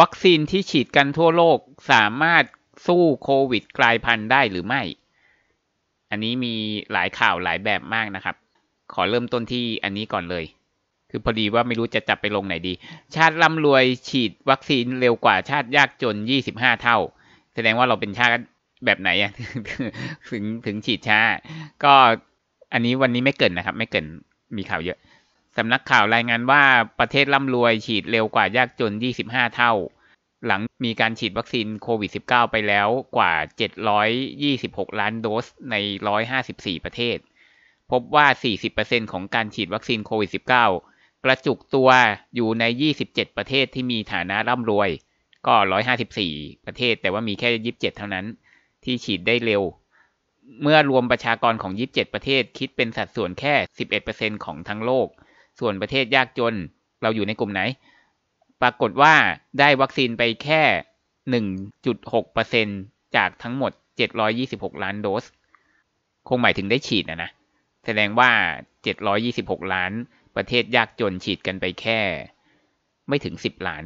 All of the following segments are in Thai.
วัคซีนที่ฉีดกันทั่วโลกสามารถสู้โควิดกลายพันธุ์ได้หรือไม่ อันนี้มีหลายข่าวหลายแบบมากนะครับ ขอเริ่มต้นที่อันนี้ก่อนเลย คือพอดีว่าไม่รู้จะจับไปลงไหนดี ชาติร่ำรวยฉีดวัคซีนเร็วกว่าชาติยากจน25เท่า แสดงว่าเราเป็นชาติแบบไหนอะถึงถึงฉีดช้าก็อันนี้วันนี้ไม่เกินนะครับ ไม่เกิน มีข่าวเยอะสำนักข่าวรายงานว่าประเทศร่ำรวยฉีดเร็วกว่ายากจน 25 เท่า หลังมีการฉีดวัคซีนโควิด -19 ไปแล้วกว่า 726 ล้านโดสใน 154 ประเทศ พบว่า 40%ของการฉีดวัคซีนโควิด -19 กระจุกตัวอยู่ใน 27 ประเทศที่มีฐานะร่ำรวย ก็ 154 ประเทศ แต่ว่ามีแค่ 27 เท่านั้นที่ฉีดได้เร็ว เมื่อรวมประชากรของ 27 ประเทศคิดเป็นสัดส่วนแค่ 11%ของทั้งโลกส่วนประเทศยากจนเราอยู่ในกลุ่มไหน ปรากฏว่าได้วัคซีนไปแค่ 1.6%จากทั้งหมด 726 ล้านโดส คงหมายถึงได้ฉีดนะนะ แสดงว่า 726 ล้าน ประเทศยากจนฉีดกันไปแค่ ไม่ถึง 10 ล้าน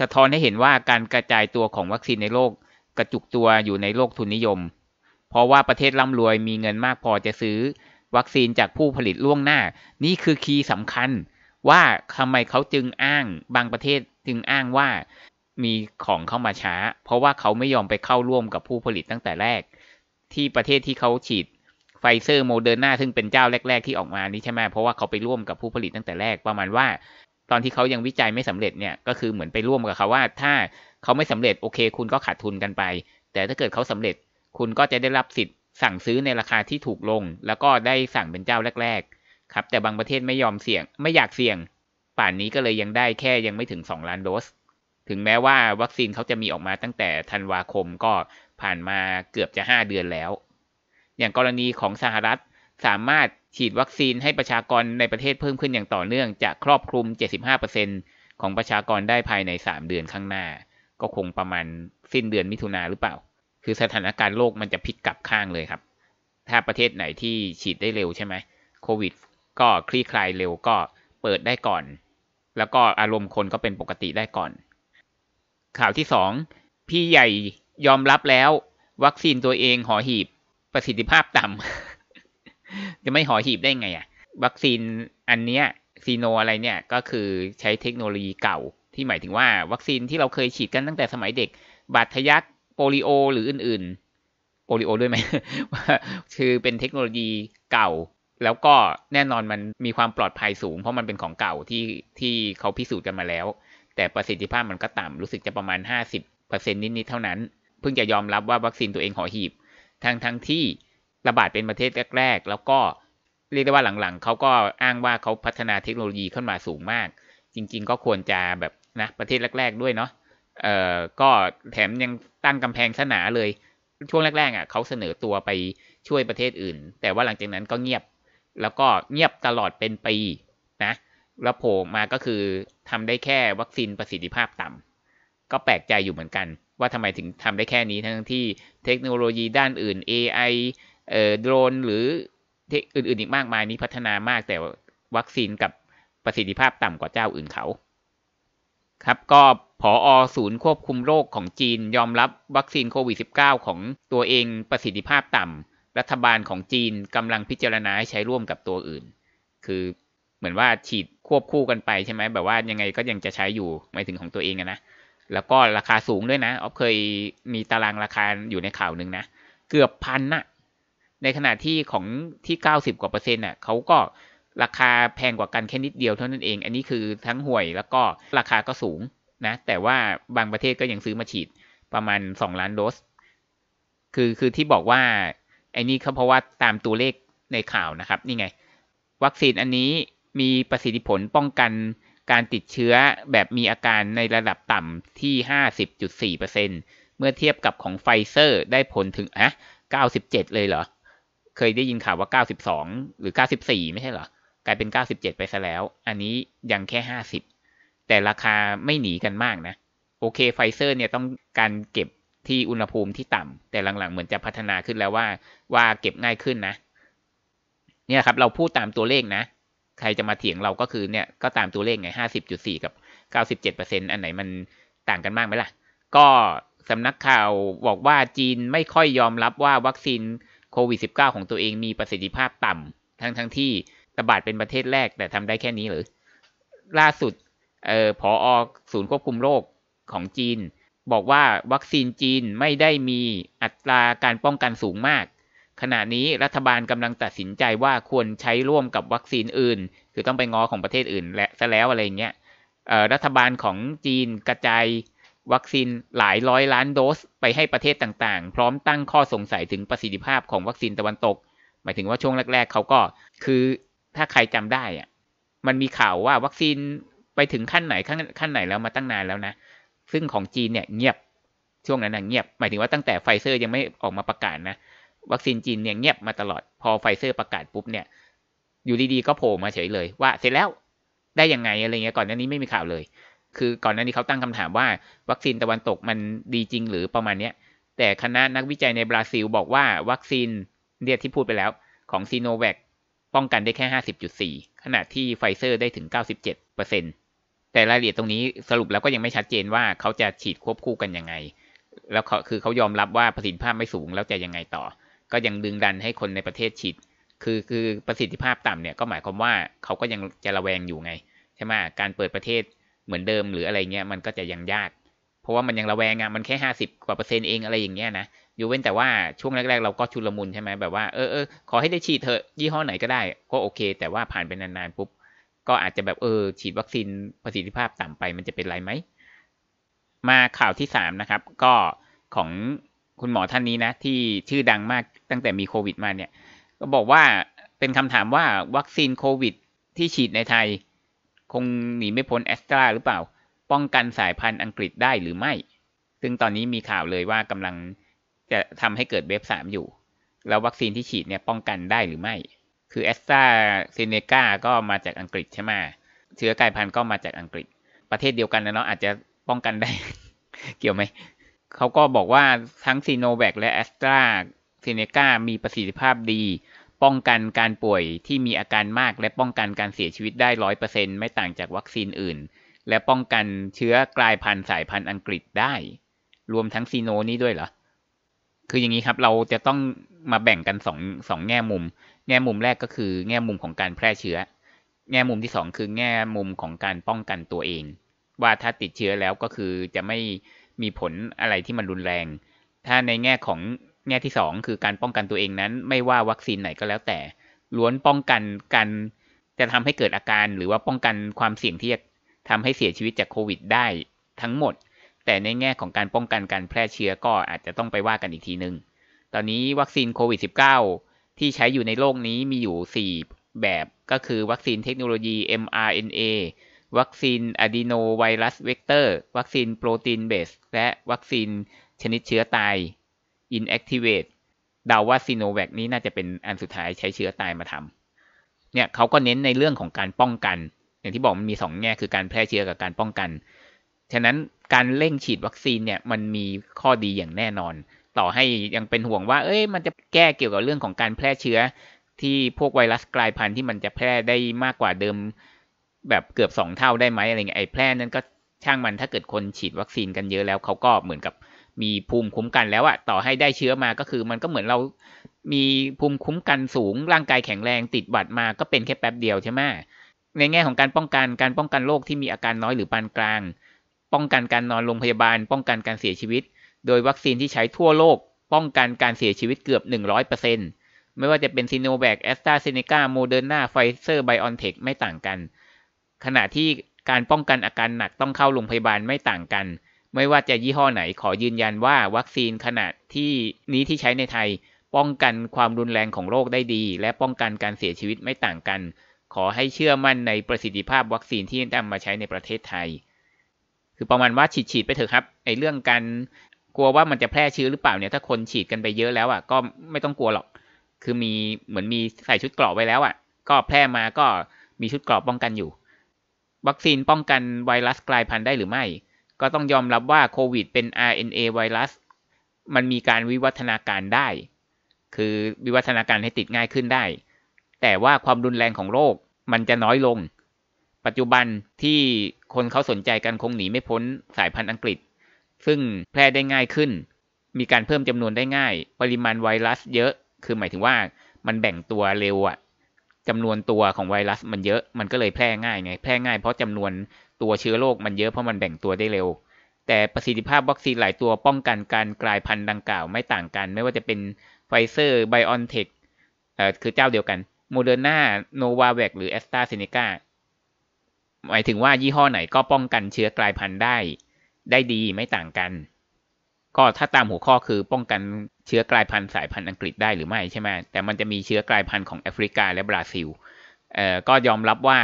สะท้อนให้เห็นว่าการกระจายตัวของวัคซีนในโลกกระจุกตัวอยู่ในโลกทุนนิยม เพราะว่าประเทศร่ำรวยมีเงินมากพอจะซื้อวัคซีนจากผู้ผลิตล่วงหน้า นี่คือคีย์สำคัญว่าทำไมเขาจึงอ้างบางประเทศจึงอ้างว่ามีของเข้ามาช้า เพราะว่าเขาไม่ยอมไปเข้าร่วมกับผู้ผลิตตั้งแต่แรก ที่ประเทศที่เขาฉีดไฟเซอร์โมเดอร์นาซึ่งเป็นเจ้าแรก ๆที่ออกมานี้ใช่ไหมเพราะว่าเขาไปร่วมกับผู้ผลิตตั้งแต่แรกประมาณว่า ตอนที่เขายังวิจัยไม่สำเร็จเนี่ยก็คือเหมือนไปร่วมกับเขาว่าถ้าเขาไม่สำเร็จโอเค คุณก็ขาดทุนกันไป แต่ถ้าเกิดเขาสำเร็จคุณก็จะได้รับสิทธิสั่งซื้อในราคาที่ถูกลง แล้วก็ได้สั่งเป็นเจ้าแรก ๆ ครับแต่บางประเทศไม่ยอมเสี่ยงไม่อยากเสี่ยง ป่านนี้ก็เลยยังได้แค่ยังไม่ถึง 2 ล้านโดส ถึงแม้ว่าวัคซีนเขาจะมีออกมาตั้งแต่ธันวาคมก็ผ่านมาเกือบจะ 5 เดือนแล้ว อย่างกรณีของสหรัฐ สามารถฉีดวัคซีนให้ประชากรในประเทศเพิ่มขึ้นอย่างต่อเนื่องจะครอบคลุม75%ของประชากรได้ภายใน 3 เดือนข้างหน้า ก็คงประมาณสิ้นเดือนมิถุนาหรือเปล่าคือสถานการณ์โลกมันจะพลิกกลับข้างเลยครับ ถ้าประเทศไหนที่ฉีดได้เร็วใช่ไหมโควิด ก็คลี่คลายเร็วก็เปิดได้ก่อน แล้วก็อารมณ์คนก็เป็นปกติได้ก่อน ข่าวที่สอง พี่ใหญ่ยอมรับแล้ว วัคซีนตัวเองหอหีบประสิทธิภาพต่ำ จะไม่หอหีบได้ไงอะวัคซีนอันเนี้ยซีโนอะไรเนี่ย ก็คือใช้เทคโนโลยีเก่า ที่หมายถึงว่าวัคซีนที่เราเคยฉีดกันตั้งแต่สมัยเด็ก บาดทะยักโปลิโอหรืออื่นๆโปลิโอด้วยไหมว่าคือเป็นเทคโนโลยีเก่า แล้วก็แน่นอนมันมีความปลอดภัยสูงเพราะมันเป็นของเก่าที่ที่เขาพิสูจน์กันมาแล้ว แต่ประสิทธิภาพมันก็ต่ำรู้สึกจะประมาณ 50%นิดๆ เท่านั้น เพิ่งจะยอมรับว่าวัคซีนตัวเองหอหีบทั้งทั้งที่ระบาดเป็นประเทศแรกๆ แล้วก็เรียกได้ว่าหลังๆ เขาก็อ้างว่าเขาพัฒนาเทคโนโลยีขึ้นมาสูงมาก จริงๆ ก็ควรจะแบบนะประเทศแรกๆด้วยเนาะเอ่อก็แถมยังตั้งกำแพงสนาเลย ช่วงแรกๆอ่ะเขาเสนอตัวไปช่วยประเทศอื่น แต่ว่าหลังจากนั้นก็เงียบ แล้วก็เงียบตลอดเป็นปีนะ แล้วโผล่มาก็คือทำได้แค่วัคซีนประสิทธิภาพต่ำ ก็แปลกใจอยู่เหมือนกัน ว่าทำไมถึงทำได้แค่นี้ทั้งที่เทคโนโลยีด้านอื่น AI เอ่อโดรนหรืออื่นๆ อีกมากมายนี้พัฒนามากแต่วัคซีนกับประสิทธิภาพต่ำกว่าเจ้าอื่นเขาครับก็ผออศูนย์ควบคุมโรคของจีนยอมรับวัคซีนโควิด -19 ของตัวเองประสิทธิภาพต่ำ รัฐบาลของจีนกำลังพิจารณา ให้ใช้ร่วมกับตัวอื่น คือเหมือนว่าฉีดควบคู่กันไปใช่ไหมแบบว่ายังไงก็ยังจะใช้อยู่ ไม่ถึงของตัวเองนะแล้วก็ราคาสูงด้วยนะออฟเคยมีตารางราคาอยู่ในข่าวหนึ่งนะ เกือบพันนะในขณะที่ของที่เก้าสิบกว่าเปอร์เซ็นต์น่ะเขาก็ราคาแพงกว่ากันแค่นิดเดียวเท่านั้นเอง อันนี้คือทั้งห่วยแล้วก็ราคาก็สูงนะ แต่ว่าบางประเทศก็ยังซื้อมาฉีดประมาณ 2 ล้านโดส คือคือที่บอกว่าไอ้นี้เขาเพราะว่าตามตัวเลขในข่าวนะครับ นี่ไง วัคซีนอันนี้มีประสิทธิผลป้องกัน การติดเชื้อแบบมีอาการในระดับต่ำที่ 50.4%เมื่อเทียบกับของไฟเซอร์ได้ผลถึงอะ97เลยเหรอ เคยได้ยินข่าวว่า92หรือ94ไม่ใช่เหรอกลายเป็น 97 ไปซะแล้ว อันนี้ยังแค่ 50 แต่ราคาไม่หนีกันมากนะ โอเคไฟเซอร์เนี่ยต้องการเก็บที่อุณหภูมิที่ต่ำ แต่หลังๆเหมือนจะพัฒนาขึ้นแล้วว่าว่าเก็บง่ายขึ้นนะ เนี่ยครับ เราพูดตามตัวเลขนะ ใครจะมาเถียงเราก็คือเนี่ยก็ตามตัวเลขไง50.4 กับ 97%อันไหนมันต่างกันมากไหมล่ะ ก็สำนักข่าวบอกว่าจีนไม่ค่อยยอมรับว่าวัคซีนโควิด -19 ของตัวเองมีประสิทธิภาพต่ำทั้งทั้งที่ระบาดเป็นประเทศแรกแต่ทำได้แค่นี้หรือล่าสุดเอ่อพออศูนย์ควบคุมโรคของจีน บอกว่าวัคซีนจีนไม่ได้มีอัตราการป้องกันสูงมาก ขณะนี้รัฐบาลกำลังตัดสินใจว่าควรใช้ร่วมกับวัคซีนอื่น คือต้องไปงอของประเทศอื่น และซะแล้วอะไรเงี้ยรัฐบาลของจีนกระจายวัคซีนหลายร้อยล้านโดสไปให้ประเทศต่าง ๆ พร้อมตั้งข้อสงสัยถึงประสิทธิภาพของวัคซีนตะวันตก หมายถึงว่าช่วงแรก ๆ เขาก็คือถ้าใครจำได้อ่ะมันมีข่าวว่าวัคซีนไปถึงขั้นไหนขั้นขั้นไหนแล้วมาตั้งนานแล้วนะ ซึ่งของจีนเนี่ยเงียบช่วงนั้นนะเงียบ หมายถึงว่าตั้งแต่ไฟเซอร์ยังไม่ออกมาประกาศนะ วัคซีนจีนเนี่ยเงียบมาตลอด พอไฟเซอร์ประกาศปุ๊บเนี่ย อยู่ดีๆก็โผล่มาเฉยเลย ว่าเสร็จแล้วได้ยังไงอะไรเงี้ย ก่อนหน้านี้ไม่มีข่าวเลย คือก่อนหน้านี้เขาตั้งคำถามว่า วัคซีนตะวันตกมันดีจริงหรือประมาณเนี้ยแต่คณะนักวิจัยในบราซิล บอกว่า วัคซีนเดียที่พูดไปแล้วของซีโนแวคป้องกันได้แค่ 50.4 ขณะที่ไฟเซอร์ได้ถึง 97%แต่รายละเอียดตรงนี้สรุปแล้วก็ยังไม่ชัดเจนว่าเขาจะฉีดควบคู่กันยังไง แล้วคือเขายอมรับว่าประสิทธิภาพไม่สูงแล้วจะยังไงต่อ ก็ยังดึงดันให้คนในประเทศฉีด คือคือประสิทธิภาพต่ำเนี่ย ก็หมายความว่าเขาก็ยังจะระแวงอยู่ไง ใช่ไหมการเปิดประเทศเหมือนเดิมหรืออะไรเงี้ยมันก็จะยังยากเพราะว่ามันยังระแวงอะ่ะ มันแค่ห้าสิบกว่าเปอร์เซ็นต์เองอะไรอย่างเงี้ยนะย่เว้นแต่ว่าช่วงแรก ๆเราก็ชุลมุนใช่ไหม แบบว่า เออเออ ขอให้ได้ฉีดเถอะ ยี่ห้อไหนก็ได้ ก็โอเค แต่ว่าผ่านไปนานๆ ปุ๊บ ก็อาจจะแบบ เออ ฉีดวัคซีนประสิทธิภาพต่ำไป มันจะเป็นไรไหม มาข่าวที่สามนะครับ ก็ของคุณหมอท่านนี้นะ ที่ชื่อดังมากตั้งแต่มีโควิดมาเนี่ย ก็บอกว่า เป็นคำถามว่าวัคซีนโควิด ที่ฉีดในไทย คงหนีไม่พ้นแอสตราหรือเปล่าป้องกันสายพันธุ์อังกฤษได้หรือไม่ ซึ่งตอนนี้มีข่าวเลยว่ากำลังจะทำให้เกิดเว็บสามอยู่ แล้ววัคซีนที่ฉีดเนี่ยป้องกันได้หรือไม่ คือแอสตราเซเนกา ก็มาจากอังกฤษใช่ไหมเชื้อกลายพันธุ์ก็มาจากอังกฤษ ประเทศเดียวกันนะเนาะอาจจะป้องกันได้ เกี่ยวไหมเขาก็บอกว่าทั้งซีโนแวคและแอสตราเซเนกา มีประสิทธิภาพดี ป้องกันการป่วยที่มีอาการมาก และป้องกันการเสียชีวิตได้ร้อยเปอร์เซ็นไม่ต่างจากวัคซีนอื่นและป้องกันเชื้อกลายพันธุ์สายพันธุ์อังกฤษได้ รวมทั้งซีโนนี้ด้วยเหรอ คืออย่างนี้ครับ เราจะต้องมาแบ่งกันสองสองแง่มุม แง่มุมแรกก็คือแง่มุมของการแพร่เชื้อ แง่มุมที่สองคือแง่มุมของการป้องกันตัวเอง ว่าถ้าติดเชื้อแล้วก็คือจะไม่มีผลอะไรที่มันรุนแรง ถ้าในแง่ของแง่ที่สองคือการป้องกันตัวเองนั้น ไม่ว่าวัคซีนไหนก็แล้วแต่ ล้วนป้องกันการจะทำให้เกิดอาการหรือว่าป้องกันความเสี่ยงที่จะทำให้เสียชีวิตจากโควิดได้ทั้งหมด แต่ในแง่ของการป้องกันการแพร่เชื้อก็อาจจะต้องไปว่ากันอีกทีหนึง่งตอนนี้วัคซีนโควิด -19 ที่ใช้อยู่ในโลกนี้มีอยู่ 4 แบบ ก็คือวัคซีนเทคโนโลยี mRNA วัคซีนอะดีโนไวรัสเวกเตอร์ วัคซีนโปรตีนเบส และวัคซีนชนิดเชื้อตาย inactivate เดาว่าซีโนแวคนี้น่าจะเป็นอันสุดท้ายใช้เชื้อตายมาทำเนี่ยเขาก็เน้นในเรื่องของการป้องกันอย่างที่บอกมันมีสองแง่คือการแพร่เชื้อกับการป้องกัน ฉะนั้นการเร่งฉีดวัคซีนเนี่ยมันมีข้อดีอย่างแน่นอน ต่อให้ยังเป็นห่วงว่า เอ้ยมันจะแก้เกี่ยวกับเรื่องของการแพร่เชื้อ ที่พวกไวรัสกลายพันธุ์ที่มันจะแพร่ได้มากกว่าเดิมแบบเกือบสองเท่าได้ไหมอะไรเงี้ยไอ้แพร่นั้นก็ช่างมันถ้าเกิดคนฉีดวัคซีนกันเยอะแล้วเขาก็เหมือนกับมีภูมิคุ้มกันแล้วอะต่อให้ได้เชื้อมาก็คือ มันก็เหมือนเรามีภูมิคุ้มกันสูงร่างกายแข็งแรง ติดบัตรมาก็เป็นแค่แป๊บเดียวใช่ไหมในแง่ของการป้องกันการป้องกันโรคที่มีอาการน้อยหรือปานกลาง ป้องกันการนอนโรงพยาบาล ป้องกันการเสียชีวิต โดยวัคซีนที่ใช้ทั่วโลก ป้องกันการเสียชีวิตเกือบ 100%ไม่ว่าจะเป็นซีโนแวคแอสตราเซเนกาโมเดอร์นาไฟเซอร์ไบออนเทคไม่ต่างกัน ขณะที่การป้องกันอาการหนักต้องเข้าโรงพยาบาลไม่ต่างกัน ไม่ว่าจะยี่ห้อไหนขอยืนยันว่าวัคซีนขนาดที่นี้ที่ใช้ในไทย ป้องกันความรุนแรงของโรคได้ดี และป้องกันการเสียชีวิตไม่ต่างกันขอให้เชื่อมั่นในประสิทธิภาพวัคซีนที่นำมาใช้ในประเทศไทย คือประมาณว่าฉีดฉีดไปเถอะครับ ไอ้เรื่องการกลัวว่ามันจะแพร่เชื้อหรือเปล่าเนี่ย ถ้าคนฉีดกันไปเยอะแล้วอ่ะก็ไม่ต้องกลัวหรอก คือมีเหมือนมีใส่ชุดเกราะไว้แล้วอ่ะ ก็แพร่มาก็มีชุดเกราะป้องกันอยู่ วัคซีนป้องกันไวรัสกลายพันธุ์ได้หรือไม่ ก็ต้องยอมรับว่าโควิดเป็น RNA ไวรัส มันมีการวิวัฒนาการได้ คือวิวัฒนาการให้ติดง่ายขึ้นได้ แต่ว่าความรุนแรงของโรคมันจะน้อยลง ปัจจุบันที่คนเขาสนใจกันคงหนีไม่พ้นสายพันธุ์อังกฤษ ซึ่งแพร่ได้ง่ายขึ้น มีการเพิ่มจำนวนได้ง่าย ปริมาณไวรัส เยอะ คือหมายถึงว่ามันแบ่งตัวเร็วอะจำนวนตัวของไวรัส มันเยอะ มันก็เลยแพร่ง่ายไง แพร่ง่าย เพราะจำนวนตัวเชื้อโรคมันเยอะเพราะมันแบ่งตัวได้เร็ว แต่ประสิทธิภาพวัคซีนหลายตัวป้องกันการกลายพันธุ์ดังกล่าวไม่ต่างกัน ไม่ว่าจะเป็นไฟเซอร์ ไบออนเทค เอ่อ คือเจ้าเดียวกันโมเดอร์นาโนวาแวกหรือแอสตราเซเนกาหมายถึงว่ายี่ห้อไหนก็ป้องกันเชื้อกลายพันธุ์ได้ได้ดีไม่ต่างกัน ก็ถ้าตามหัวข้อคือป้องกันเชื้อกลายพันธุ์สายพันธุ์อังกฤษได้หรือไม่ใช่ไหมแต่มันจะมีเชื้อกลายพันธุ์ของแอฟริกาและบราซิลเอ่อก็ยอมรับว่า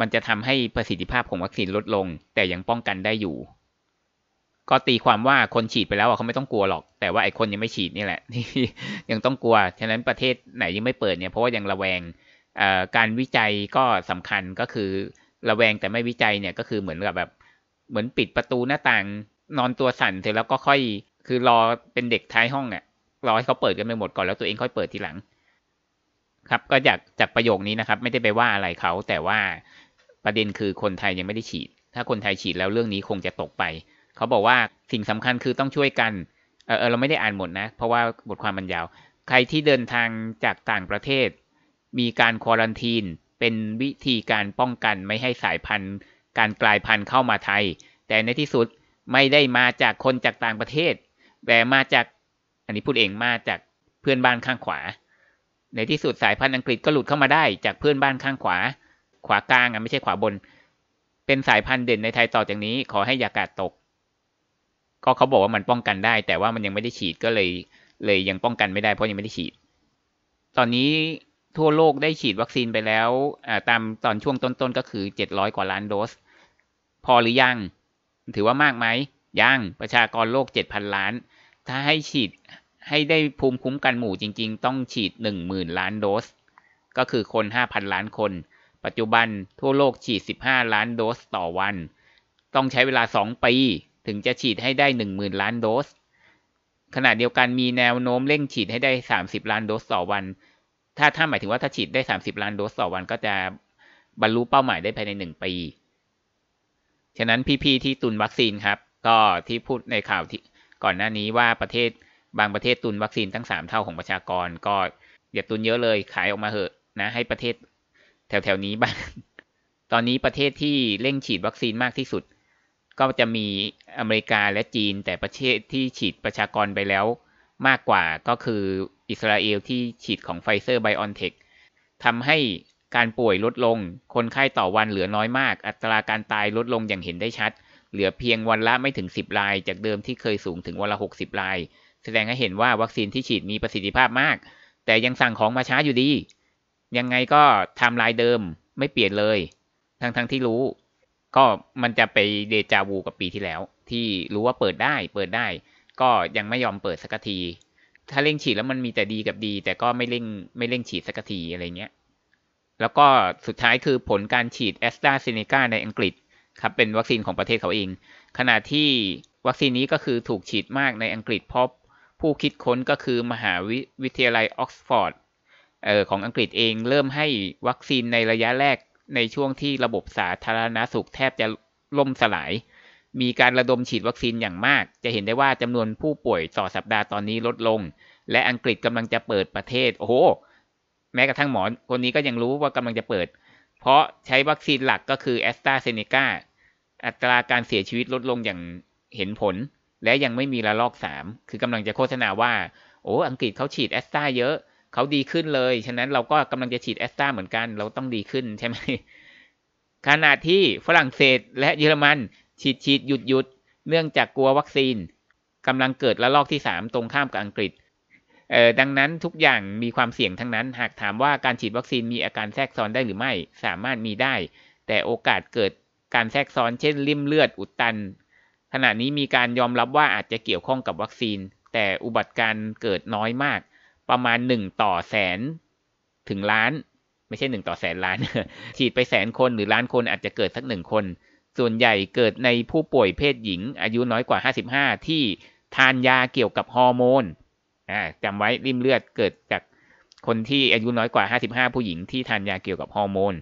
มันจะทำให้ประสิทธิภาพของวัคซีนลดลงแต่ยังป้องกันได้อยู่ก็ตีความว่าคนฉีดไปแล้วเขาไม่ต้องกลัวหรอก แต่ว่าไอ้คนยังไม่ฉีดนี่แหละยังต้องกลัว ฉะนั้นประเทศไหนยังไม่เปิดเนี่ยเพราะว่ายังระแวงการวิจัยก็สำคัญก็คือ ระแวงแต่ไม่วิจัยเนี่ย ก็คือเหมือนกับแบบเหมือนปิดประตูหน้าต่าง นอนตัวสั่นเสร็จแล้วก็ค่อยคือรอเป็นเด็กท้ายห้องอ่ะรอให้เขาเปิดกันไปหมดก่อนแล้วตัวเองค่อยเปิดทีหลัง ครับก็จากจากประโยคนี้นะครับ ไม่ได้ไปว่าอะไรเขาแต่ว่าประเด็นคือคนไทยยังไม่ได้ฉีด ถ้าคนไทยฉีดแล้วเรื่องนี้คงจะตกไปเขาบอกว่าสิ่งสำคัญคือต้องช่วยกัน เออเราไม่ได้อ่านหมดนะ เพราะว่าบทความมันยาว ใครที่เดินทางจากต่างประเทศ มีการควอลันทีน เป็นวิธีการป้องกันไม่ให้สายพันธุ์ การกลายพันธุ์เข้ามาไทย แต่ในที่สุดไม่ได้มาจากคนจากต่างประเทศ แต่มาจาก อันนี้พูดเอง มาจากเพื่อนบ้านข้างขวา ในที่สุดสายพันธุ์อังกฤษก็หลุดเข้ามาได้ จากเพื่อนบ้านข้างขวา ขวากลางอ่ะไม่ใช่ขวาบน เป็นสายพันธุ์เด่นในไทยต่อจากนี้ ขอให้อย่ากาดตกก็เขาบอกว่ามันป้องกันได้ แต่ว่ามันยังไม่ได้ฉีดก็เลยเลยยังป้องกันไม่ได้เพราะยังไม่ได้ฉีด ตอนนี้ทั่วโลกได้ฉีดวัคซีนไปแล้วตามตอนช่วงต้นๆก็คือเจ็ดร้อยกว่าล้านโดส พอหรือยัง ถือว่ามากไหมยังประชากรโลกเจ็ดพันล้าน ถ้าให้ฉีดให้ได้ภูมิคุ้มกันหมู่จริงๆ ต้องฉีดหนึ่งหมื่นล้านโดส ก็คือคนห้าพันล้านคน ปัจจุบันทั่วโลกฉีดสิบห้าล้านโดสต่อวัน ต้องใช้เวลาสองปีถึงจะฉีดให้ได้10,000ล้านโดสขณะเดียวกันมีแนวโน้มเร่งฉีดให้ได้ 30 ล้านโดสต่อวัน ถ้าถ้าหมายถึงว่าถ้าฉีดได้ 30 ล้านโดสต่อวันก็จะบรรลุเป้าหมายได้ภายใน1ปี ฉะนั้นพี่ๆที่ตุนวัคซีนครับ ก็ที่พูดในข่าวที่ ก่อนหน้านี้ว่าประเทศบางประเทศตุนวัคซีนตั้ง 3 เท่าของประชากร ก็อย่าตุนเยอะเลย ขายออกมาเหอะนะให้ประเทศ แถวๆนี้บ้าง ตอนนี้ประเทศที่เร่งฉีดวัคซีนมากที่สุดก็จะมีอเมริกาและจีนแต่ประเทศที่ฉีดประชากรไปแล้ว มากกว่าก็คืออิสราเอลที่ฉีดของไฟเซอร์ไบออนเทคทำให้การป่วยลดลง คนไข้ต่อวันเหลือน้อยมาก อัตราการตายลดลงอย่างเห็นได้ชัด เหลือเพียงวันละไม่ถึง 10ราย จากเดิมที่เคยสูงถึงวันละ 60ราย แสดงให้เห็นว่าวัคซีนที่ฉีดมีประสิทธิภาพมาก แต่ยังสั่งของมาช้าอยู่ดี ยังไงก็ทำลายเดิมไม่เปลี่ยนเลยทั้งทที่รู้ก็มันจะไปเดจาวูกับปีที่แล้ว ที่รู้ว่าเปิดได้เปิดได้ ก็ยังไม่ยอมเปิดสักที ถ้าเร่งฉีดแล้วมันมีแต่ดีกับดี แต่ก็ไม่เร่งไม่เร่งฉีดสักทีอะไรเงี้ยแล้วก็สุดท้ายคือผลการฉีดแอสตราเซเนกาในอังกฤษครับเป็นวัคซีนของประเทศเขาเอง ขณะที่วัคซีนนี้ก็คือถูกฉีดมากในอังกฤษเพราะผู้คิดค้นก็คือมหาวิทยาลัยออกซฟอร์ดของอังกฤษเองเริ่มให้วัคซีนในระยะแรกในช่วงที่ระบบสาธารณาสุขแทบจะล่มสลาย มีการระดมฉีดวัคซีนอย่างมาก จะเห็นได้ว่าจำนวนผู้ป่วยต่อสัปดาห์ตอนนี้ลดลง และอังกฤษกำลังจะเปิดประเทศ โอ้โห แม้กระทั่งหมอคนนี้ก็ยังรู้ว่ากำลังจะเปิด เพราะใช้วัคซีนหลักก็คือแอสตราเซเนกาอัตราการเสียชีวิตลดลงอย่างเห็นผล และยังไม่มีระลอก 3 คือกำลังจะโฆษณาว่า โอ้ อังกฤษเขาฉีดแอสตราเยอะเขาดีขึ้นเลย ฉะนั้นเราก็กำลังจะฉีดแอสตราเหมือนกัน เราต้องดีขึ้นใช่ไหมขณะที่ฝรั่งเศส และเยอรมันฉีดฉีดหยุดหยุด เนื่องจากกลัววัคซีน กำลังเกิดระลอกที่สามตรงข้ามกับอังกฤษ เออดังนั้นทุกอย่างมีความเสี่ยงทั้งนั้น หากถามว่าการฉีดวัคซีนมีอาการแทรกซ้อนได้หรือไม่สามารถมีได้ แต่โอกาสเกิดการแทรกซ้อนเช่นริ่มเลือดอุดตัน ขณะนี้มีการยอมรับว่าอาจจะเกี่ยวข้องกับวัคซีน แต่อุบัติการเกิดน้อยมากประมาณหนึ่งต่อแสนถึงล้าน ไม่ใช่หนึ่งต่อแสนล้าน ฉีดไปแสนคนหรือล้านคนอาจจะเกิดสักหนึ่งคน ส่วนใหญ่เกิดในผู้ป่วยเพศหญิงอายุน้อยกว่า 55 ที่ทานยาเกี่ยวกับฮอร์โมนจำไว้ริมเลือดเกิดจากคนที่อายุน้อยกว่า55ผู้หญิงที่ทานยาเกี่ยวกับฮอร์โมน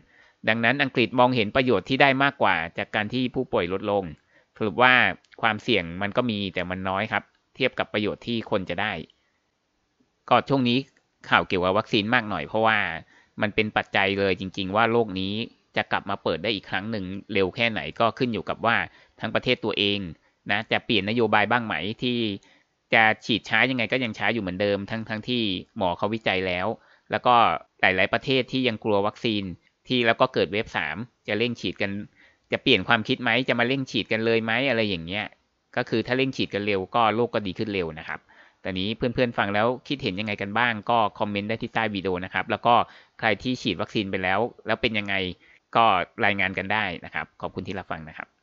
ดังนั้นอังกฤษมองเห็นประโยชน์ที่ได้มากกว่า จากการที่ผู้ป่วยลดลงสรุปว่าความเสี่ยงมันก็มีแต่มันน้อยครับ เทียบกับประโยชน์ที่คนจะได้ก็ช่วงนี้ข่าวเกี่ยวกับวัคซีนมากหน่อยเพราะว่ามันเป็นปัจจัยเลย จริง ๆ ว่าโลกนี้จะกลับมาเปิดได้อีกครั้งหนึ่งเร็วแค่ไหนก็ขึ้นอยู่กับว่าทั้งประเทศตัวเองนะ จะเปลี่ยนนโยบายบ้างไหมที่จะฉีดช้ายังไงก็ยังช้าอยู่เหมือนเดิมทั้งทั้งที่หมอเขาวิจัยแล้ว แล้วก็หลายๆประเทศที่ยังกลัววัคซีนที่แล้วก็เกิดเวฟสามจะเร่งฉีดกัน จะเปลี่ยนความคิดไหม จะมาเร่งฉีดกันเลยไหมอะไรอย่างเงี้ย ก็คือถ้าเร่งฉีดกันเร็วก็โลกก็ดีขึ้นเร็วนะครับแต่นี้เพื่อนๆ ฟังแล้วคิดเห็นยังไงกันบ้าง ก็คอมเมนต์ได้ที่ใต้วิดีโอนะครับแล้วก็ใครที่ฉีดวัคซีนไปแล้ว แล้วเป็นยังไงก็รายงานกันได้นะครับ ขอบคุณที่รับฟังนะครับ